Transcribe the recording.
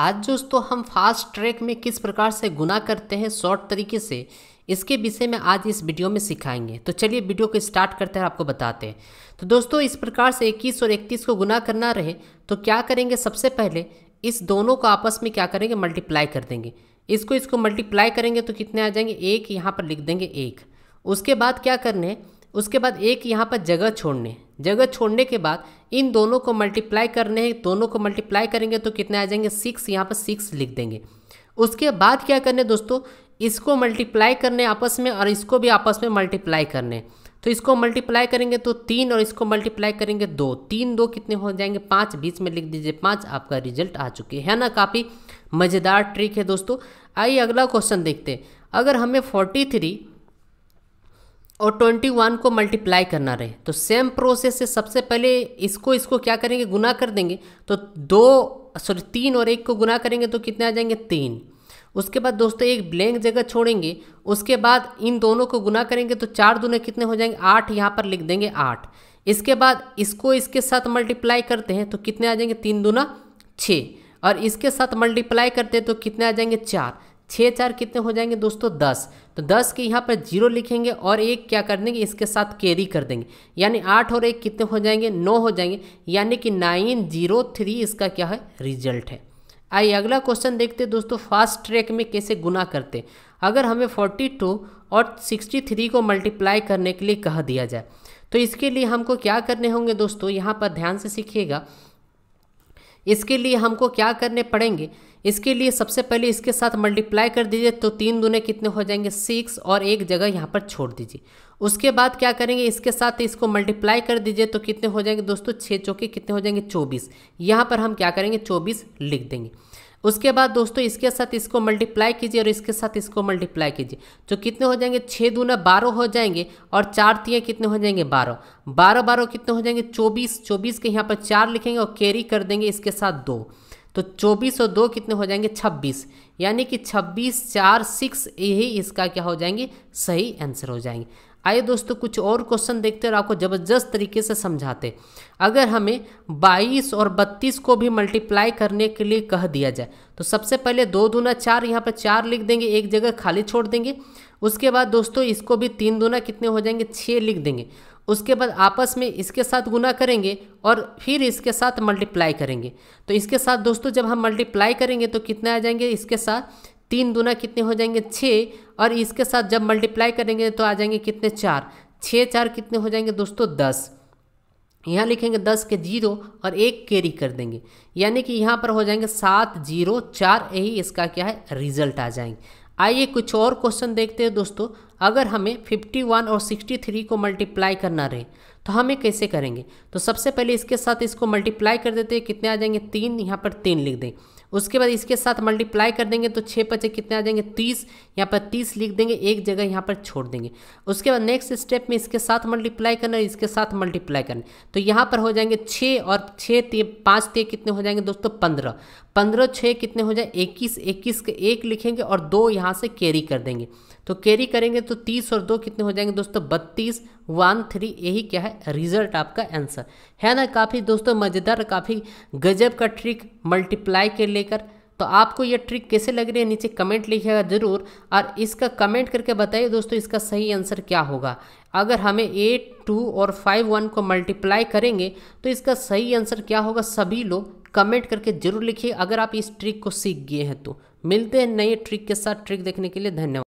आज दोस्तों हम फास्ट ट्रैक में किस प्रकार से गुना करते हैं शॉर्ट तरीके से इसके विषय में आज इस वीडियो में सिखाएंगे तो चलिए वीडियो को स्टार्ट करते हैं आपको बताते हैं तो दोस्तों इस प्रकार से 21 और 31 को गुना करना रहे तो क्या करेंगे सबसे पहले इस दोनों को आपस में क्या करेंगे मल्टीप्लाई कर देंगे इसको इसको मल्टीप्लाई करेंगे तो कितने आ जाएंगे एक यहाँ पर लिख देंगे एक उसके बाद क्या करने उसके बाद एक यहाँ पर जगह छोड़ने जगह छोड़ने के बाद इन दोनों को मल्टीप्लाई करने हैं दोनों को मल्टीप्लाई करेंगे तो कितने आ जाएंगे सिक्स यहाँ पर सिक्स लिख देंगे उसके बाद क्या करने दोस्तों इसको मल्टीप्लाई करने आपस में और इसको भी आपस में मल्टीप्लाई करने तो इसको मल्टीप्लाई करेंगे तो तीन और इसको मल्टीप्लाई करेंगे दो तीन दो कितने हो जाएंगे पाँच बीच में लिख दीजिए पाँच आपका रिजल्ट आ चुके है ना काफ़ी मज़ेदार ट्रिक है दोस्तों आइए अगला क्वेश्चन देखते हैं अगर हमें फोर्टी थ्री और ट्वेंटी वन को मल्टीप्लाई करना रहे तो सेम प्रोसेस से सबसे पहले इसको इसको क्या करेंगे गुना कर देंगे तो दो सॉरी तीन और एक को गुना करेंगे तो कितने आ जाएंगे तीन उसके बाद दोस्तों एक ब्लैंक जगह छोड़ेंगे उसके बाद इन दोनों को गुना करेंगे तो चार दूने कितने हो जाएंगे आठ यहाँ पर लिख देंगे आठ इसके बाद इसको इसके साथ मल्टीप्लाई करते हैं तो कितने आ जाएंगे तीन दूना छः और इसके साथ मल्टीप्लाई करते हैं तो कितने आ जाएंगे चार छः चार कितने हो जाएंगे दोस्तों दस तो दस के यहाँ पर जीरो लिखेंगे और एक क्या कर देंगे इसके साथ कैरी कर देंगे यानी आठ और एक कितने हो जाएंगे नौ हो जाएंगे यानी कि नाइन जीरो थ्री इसका क्या है रिजल्ट है आइए अगला क्वेश्चन देखते हैं दोस्तों फास्ट ट्रैक में कैसे गुना करते अगर हमें टू और थ्री को मल्टीप्लाई करने के लिए कह दिया जाए तो इसके लिए हमको क्या करने होंगे दोस्तों यहाँ पर ध्यान से सीखिएगा इसके लिए हमको क्या करने पड़ेंगे इसके लिए सबसे पहले इसके साथ मल्टीप्लाई कर दीजिए तो तीन दुने कितने हो जाएंगे सिक्स और एक जगह यहाँ पर छोड़ दीजिए उसके बाद क्या करेंगे इसके साथ इसको मल्टीप्लाई कर दीजिए तो कितने हो जाएंगे दोस्तों छः चौके कितने हो जाएंगे चौबीस यहाँ पर हम क्या करेंगे चौबीस लिख देंगे उसके बाद दोस्तों इसके साथ इसको मल्टीप्लाई कीजिए और इसके साथ इसको मल्टीप्लाई कीजिए तो कितने हो जाएंगे छः दूना बारह हो जाएंगे और चार तीन कितने हो जाएंगे बारह बारह बारह कितने हो जाएंगे चौबीस चौबीस के यहाँ पर चार लिखेंगे और कैरी कर देंगे इसके साथ दो तो चौबीस और दो कितने हो जाएंगे छब्बीस यानी कि छब्बीस चार सिक्स यही इसका क्या हो जाएंगे सही आंसर हो जाएंगे आइए दोस्तों कुछ और क्वेश्चन देखते हैं और आपको ज़बरदस्त तरीके से समझाते अगर हमें 22 और 32 को भी मल्टीप्लाई करने के लिए कह दिया जाए तो सबसे पहले दो दूना चार यहाँ पर चार लिख देंगे एक जगह खाली छोड़ देंगे उसके बाद दोस्तों इसको भी तीन दूना कितने हो जाएंगे छः लिख देंगे उसके बाद आपस में इसके साथ गुना करेंगे और फिर इसके साथ मल्टीप्लाई करेंगे तो इसके साथ दोस्तों जब हम मल्टीप्लाई करेंगे तो कितने आ जाएंगे इसके साथ तीन दुना कितने हो जाएंगे छः और इसके साथ जब मल्टीप्लाई करेंगे तो आ जाएंगे कितने चार छः चार कितने हो जाएंगे दोस्तों दस यहाँ लिखेंगे दस के जीरो और एक कैरी कर देंगे यानी कि यहाँ पर हो जाएंगे सात जीरो चार यही इसका क्या है रिजल्ट आ जाएंगे आइए कुछ और क्वेश्चन देखते हैं दोस्तों अगर हमें फिफ्टी वन और सिक्सटी थ्री को मल्टीप्लाई करना रहे तो हमें कैसे करेंगे तो सबसे पहले इसके साथ इसको मल्टीप्लाई कर देते हैं कितने आ जाएंगे तीन यहाँ पर तीन लिख दें उसके बाद इसके साथ मल्टीप्लाई कर देंगे तो छः पचे कितने आ जाएंगे तीस यहाँ पर तीस लिख देंगे एक जगह यहाँ पर छोड़ देंगे उसके बाद नेक्स्ट स्टेप में इसके साथ मल्टीप्लाई करना इसके साथ मल्टीप्लाई करना तो यहाँ पर हो जाएंगे छः और छः ते पाँच ते कितने हो जाएंगे दोस्तों पंद्रह पंद्रह छः कितने हो जाए इक्कीस इक्कीस के एक लिखेंगे और दो यहाँ से कैरी कर देंगे तो कैरी करेंगे तो तीस और दो कितने हो जाएंगे दोस्तों बत्तीस वन थ्री यही क्या है रिजल्ट आपका आंसर है ना काफ़ी दोस्तों मज़ेदार काफ़ी गजब का ट्रिक मल्टीप्लाई के लिए लेकर तो आपको ये ट्रिक कैसे लग रही है नीचे कमेंट लिखिएगा ज़रूर और इसका कमेंट करके बताइए दोस्तों इसका सही आंसर क्या होगा अगर हमें एट टू और फाइव वन को मल्टीप्लाई करेंगे तो इसका सही आंसर क्या होगा सभी लोग कमेंट करके ज़रूर लिखिए अगर आप इस ट्रिक को सीख गए हैं तो मिलते हैं नए ट्रिक के साथ ट्रिक देखने के लिए धन्यवाद